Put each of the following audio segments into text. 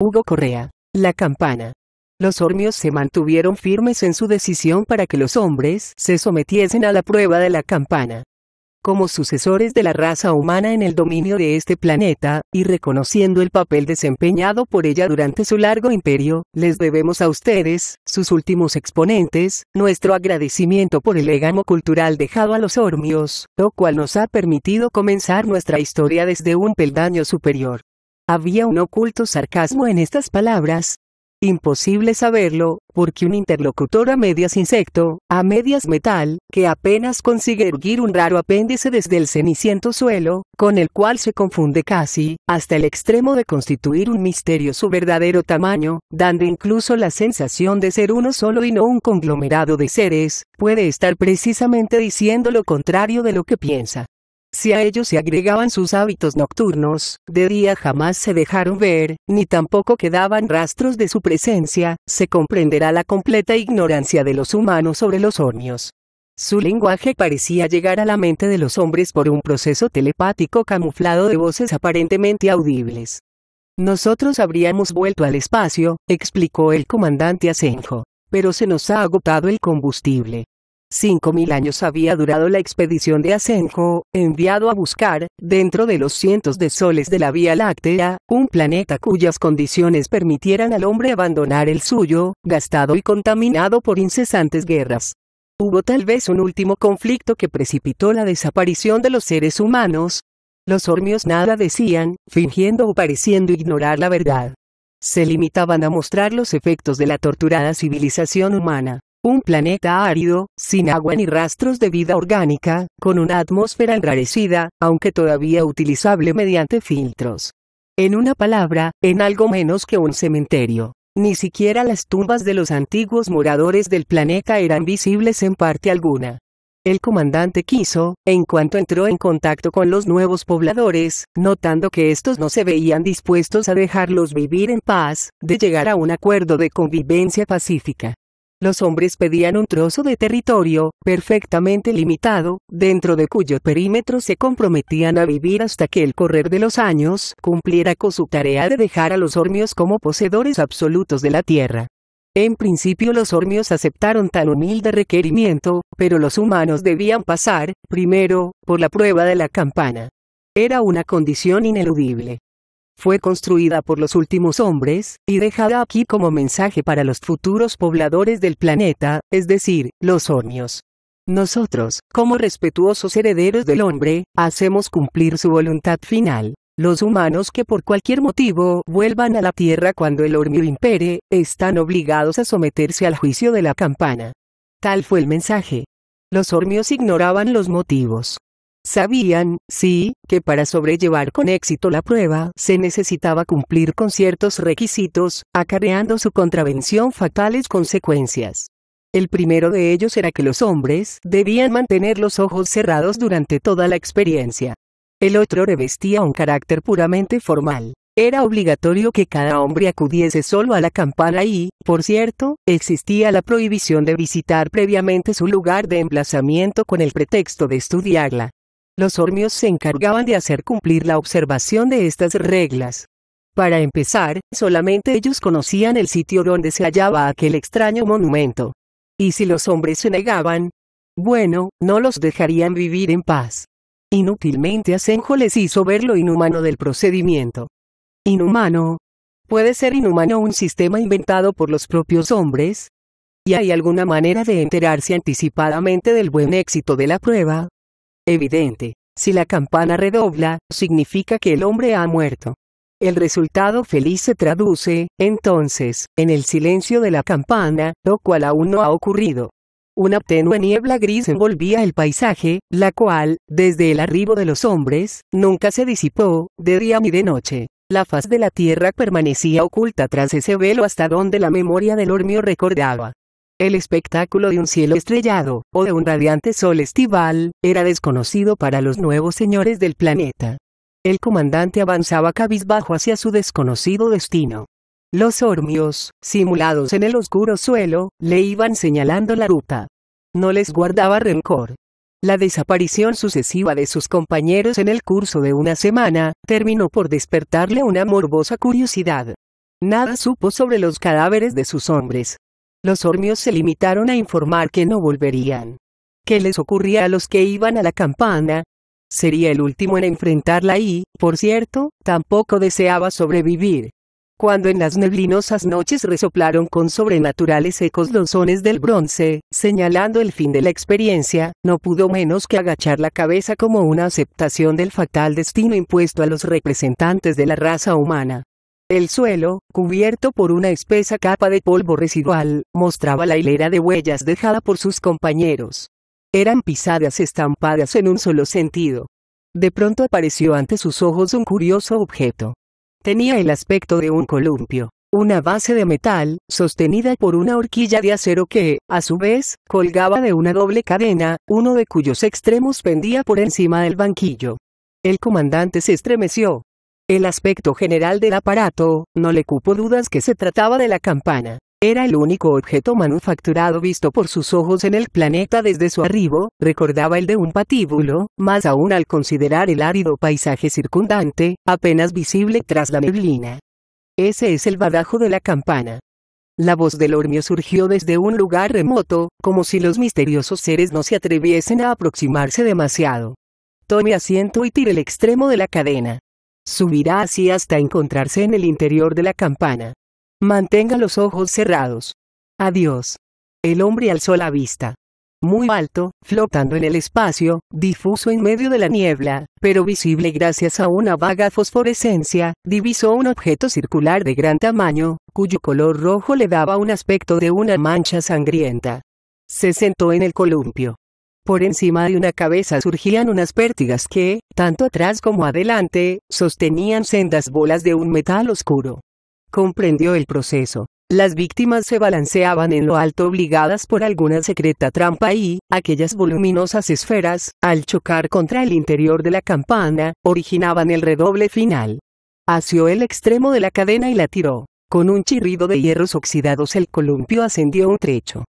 Hugo Correa. La campana. Los ormios se mantuvieron firmes en su decisión para que los hombres se sometiesen a la prueba de la campana. Como sucesores de la raza humana en el dominio de este planeta, y reconociendo el papel desempeñado por ella durante su largo imperio, les debemos a ustedes, sus últimos exponentes, nuestro agradecimiento por el legamo cultural dejado a los ormios, lo cual nos ha permitido comenzar nuestra historia desde un peldaño superior. Había un oculto sarcasmo en estas palabras. Imposible saberlo, porque un interlocutor a medias insecto, a medias metal, que apenas consigue erguir un raro apéndice desde el ceniciento suelo, con el cual se confunde casi, hasta el extremo de constituir un misterio su verdadero tamaño, dando incluso la sensación de ser uno solo y no un conglomerado de seres, puede estar precisamente diciendo lo contrario de lo que piensa. Si a ellos se agregaban sus hábitos nocturnos, de día jamás se dejaron ver, ni tampoco quedaban rastros de su presencia, se comprenderá la completa ignorancia de los humanos sobre los hornios. Su lenguaje parecía llegar a la mente de los hombres por un proceso telepático camuflado de voces aparentemente audibles. Nosotros habríamos vuelto al espacio, explicó el comandante Asenjo, pero se nos ha agotado el combustible. Cinco mil años había durado la expedición de Asenjo, enviado a buscar, dentro de los cientos de soles de la Vía Láctea, un planeta cuyas condiciones permitieran al hombre abandonar el suyo, gastado y contaminado por incesantes guerras. Hubo tal vez un último conflicto que precipitó la desaparición de los seres humanos. Los hormios nada decían, fingiendo o pareciendo ignorar la verdad. Se limitaban a mostrar los efectos de la torturada civilización humana. Un planeta árido, sin agua ni rastros de vida orgánica, con una atmósfera enrarecida, aunque todavía utilizable mediante filtros. En una palabra, en algo menos que un cementerio. Ni siquiera las tumbas de los antiguos moradores del planeta eran visibles en parte alguna. El comandante quiso, en cuanto entró en contacto con los nuevos pobladores, notando que estos no se veían dispuestos a dejarlos vivir en paz, de llegar a un acuerdo de convivencia pacífica. Los hombres pedían un trozo de territorio, perfectamente limitado, dentro de cuyo perímetro se comprometían a vivir hasta que el correr de los años cumpliera con su tarea de dejar a los hormios como poseedores absolutos de la tierra. En principio los hormios aceptaron tan humilde requerimiento, pero los humanos debían pasar, primero, por la prueba de la campana. Era una condición ineludible fue construida por los últimos hombres, y dejada aquí como mensaje para los futuros pobladores del planeta, es decir, los ormios. Nosotros, como respetuosos herederos del hombre, hacemos cumplir su voluntad final. Los humanos que por cualquier motivo vuelvan a la Tierra cuando el hormio impere, están obligados a someterse al juicio de la campana. Tal fue el mensaje. Los hormios ignoraban los motivos Sabían, sí, que para sobrellevar con éxito la prueba se necesitaba cumplir con ciertos requisitos, acarreando su contravención fatales consecuencias. El primero de ellos era que los hombres debían mantener los ojos cerrados durante toda la experiencia. El otro revestía un carácter puramente formal. Era obligatorio que cada hombre acudiese solo a la campana y, por cierto, existía la prohibición de visitar previamente su lugar de emplazamiento con el pretexto de estudiarla. Los hormios se encargaban de hacer cumplir la observación de estas reglas. Para empezar, solamente ellos conocían el sitio donde se hallaba aquel extraño monumento. Y si los hombres se negaban, bueno, no los dejarían vivir en paz. Inútilmente Asenjo les hizo ver lo inhumano del procedimiento. Inhumano. ¿Puede ser inhumano un sistema inventado por los propios hombres? ¿Y hay alguna manera de enterarse anticipadamente del buen éxito de la prueba? evidente, si la campana redobla, significa que el hombre ha muerto. El resultado feliz se traduce, entonces, en el silencio de la campana, lo cual aún no ha ocurrido. Una tenue niebla gris envolvía el paisaje, la cual, desde el arribo de los hombres, nunca se disipó, de día ni de noche. La faz de la tierra permanecía oculta tras ese velo hasta donde la memoria del hormio recordaba. El espectáculo de un cielo estrellado, o de un radiante sol estival, era desconocido para los nuevos señores del planeta. El comandante avanzaba cabizbajo hacia su desconocido destino. Los ormios, simulados en el oscuro suelo, le iban señalando la ruta. No les guardaba rencor. La desaparición sucesiva de sus compañeros en el curso de una semana, terminó por despertarle una morbosa curiosidad. Nada supo sobre los cadáveres de sus hombres, los ormios se limitaron a informar que no volverían. ¿Qué les ocurría a los que iban a la campana? Sería el último en enfrentarla y, por cierto, tampoco deseaba sobrevivir. Cuando en las neblinosas noches resoplaron con sobrenaturales ecos los sones del bronce, señalando el fin de la experiencia, no pudo menos que agachar la cabeza como una aceptación del fatal destino impuesto a los representantes de la raza humana. El suelo, cubierto por una espesa capa de polvo residual, mostraba la hilera de huellas dejada por sus compañeros. Eran pisadas estampadas en un solo sentido. De pronto apareció ante sus ojos un curioso objeto. Tenía el aspecto de un columpio, una base de metal, sostenida por una horquilla de acero que, a su vez, colgaba de una doble cadena, uno de cuyos extremos pendía por encima del banquillo. El comandante se estremeció, el aspecto general del aparato, no le cupo dudas que se trataba de la campana. Era el único objeto manufacturado visto por sus ojos en el planeta desde su arribo, recordaba el de un patíbulo, más aún al considerar el árido paisaje circundante, apenas visible tras la neblina. Ese es el badajo de la campana. La voz del hormio surgió desde un lugar remoto, como si los misteriosos seres no se atreviesen a aproximarse demasiado. Tome asiento y tire el extremo de la cadena. Subirá así hasta encontrarse en el interior de la campana. Mantenga los ojos cerrados. Adiós. El hombre alzó la vista. Muy alto, flotando en el espacio, difuso en medio de la niebla, pero visible gracias a una vaga fosforescencia, divisó un objeto circular de gran tamaño, cuyo color rojo le daba un aspecto de una mancha sangrienta. Se sentó en el columpio. Por encima de una cabeza surgían unas pértigas que, tanto atrás como adelante, sostenían sendas bolas de un metal oscuro. Comprendió el proceso. Las víctimas se balanceaban en lo alto obligadas por alguna secreta trampa y, aquellas voluminosas esferas, al chocar contra el interior de la campana, originaban el redoble final. Hació el extremo de la cadena y la tiró. Con un chirrido de hierros oxidados el columpio ascendió un trecho.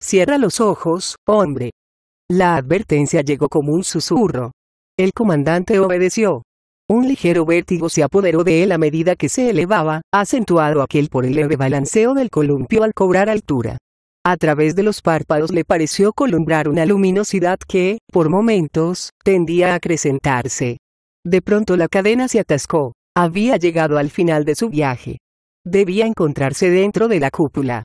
Cierra los ojos, hombre, la advertencia llegó como un susurro. El comandante obedeció. Un ligero vértigo se apoderó de él a medida que se elevaba, acentuado aquel por el leve balanceo del columpio al cobrar altura. A través de los párpados le pareció columbrar una luminosidad que, por momentos, tendía a acrecentarse. De pronto la cadena se atascó. Había llegado al final de su viaje. Debía encontrarse dentro de la cúpula.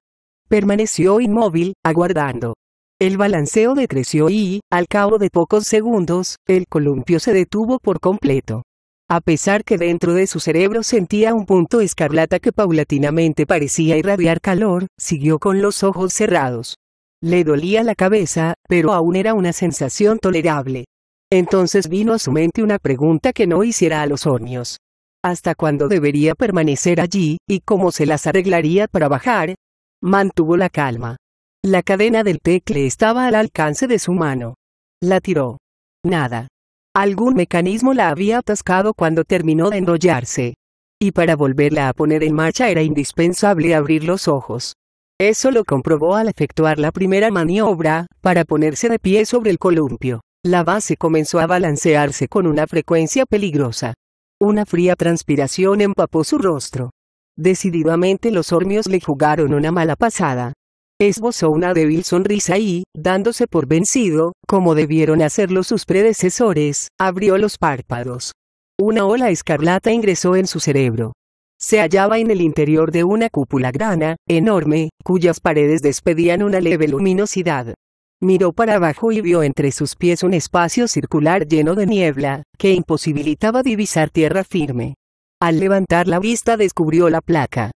Permaneció inmóvil, aguardando. El balanceo decreció y, al cabo de pocos segundos, el columpio se detuvo por completo. A pesar que dentro de su cerebro sentía un punto escarlata que paulatinamente parecía irradiar calor, siguió con los ojos cerrados. Le dolía la cabeza, pero aún era una sensación tolerable. Entonces vino a su mente una pregunta que no hiciera a los hornios. ¿Hasta cuándo debería permanecer allí, y cómo se las arreglaría para bajar? Mantuvo la calma. La cadena del tecle estaba al alcance de su mano. La tiró. Nada. Algún mecanismo la había atascado cuando terminó de enrollarse. Y para volverla a poner en marcha era indispensable abrir los ojos. Eso lo comprobó al efectuar la primera maniobra, para ponerse de pie sobre el columpio. La base comenzó a balancearse con una frecuencia peligrosa. Una fría transpiración empapó su rostro. Decididamente los hormios le jugaron una mala pasada esbozó una débil sonrisa y, dándose por vencido, como debieron hacerlo sus predecesores, abrió los párpados. Una ola escarlata ingresó en su cerebro. Se hallaba en el interior de una cúpula grana, enorme, cuyas paredes despedían una leve luminosidad. Miró para abajo y vio entre sus pies un espacio circular lleno de niebla, que imposibilitaba divisar tierra firme. Al levantar la vista descubrió la placa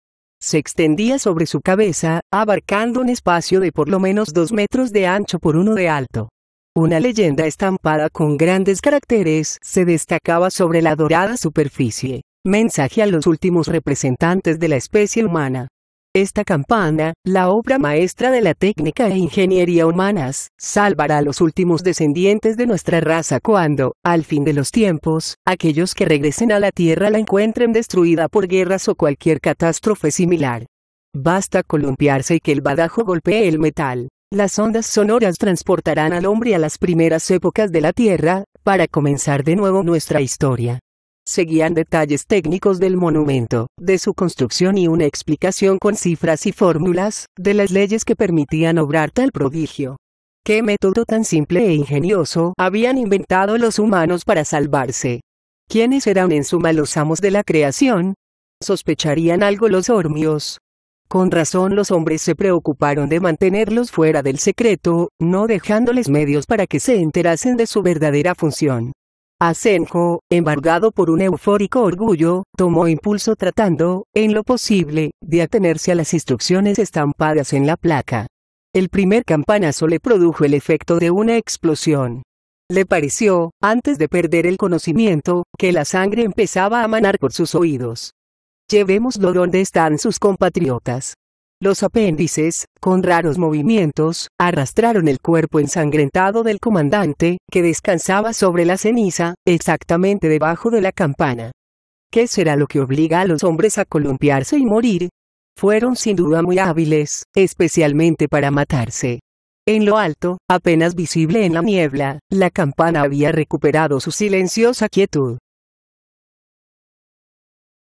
se extendía sobre su cabeza, abarcando un espacio de por lo menos dos metros de ancho por uno de alto. Una leyenda estampada con grandes caracteres se destacaba sobre la dorada superficie. Mensaje a los últimos representantes de la especie humana. Esta campana, la obra maestra de la técnica e ingeniería humanas, salvará a los últimos descendientes de nuestra raza cuando, al fin de los tiempos, aquellos que regresen a la Tierra la encuentren destruida por guerras o cualquier catástrofe similar. Basta columpiarse y que el badajo golpee el metal. Las ondas sonoras transportarán al hombre a las primeras épocas de la Tierra, para comenzar de nuevo nuestra historia seguían detalles técnicos del monumento, de su construcción y una explicación con cifras y fórmulas, de las leyes que permitían obrar tal prodigio. ¿Qué método tan simple e ingenioso habían inventado los humanos para salvarse? ¿Quiénes eran en suma los amos de la creación? ¿Sospecharían algo los hormios? Con razón los hombres se preocuparon de mantenerlos fuera del secreto, no dejándoles medios para que se enterasen de su verdadera función. Asenjo, embargado por un eufórico orgullo, tomó impulso tratando, en lo posible, de atenerse a las instrucciones estampadas en la placa. El primer campanazo le produjo el efecto de una explosión. Le pareció, antes de perder el conocimiento, que la sangre empezaba a manar por sus oídos. Llevémoslo donde están sus compatriotas. Los apéndices, con raros movimientos, arrastraron el cuerpo ensangrentado del comandante, que descansaba sobre la ceniza, exactamente debajo de la campana. ¿Qué será lo que obliga a los hombres a columpiarse y morir? Fueron sin duda muy hábiles, especialmente para matarse. En lo alto, apenas visible en la niebla, la campana había recuperado su silenciosa quietud.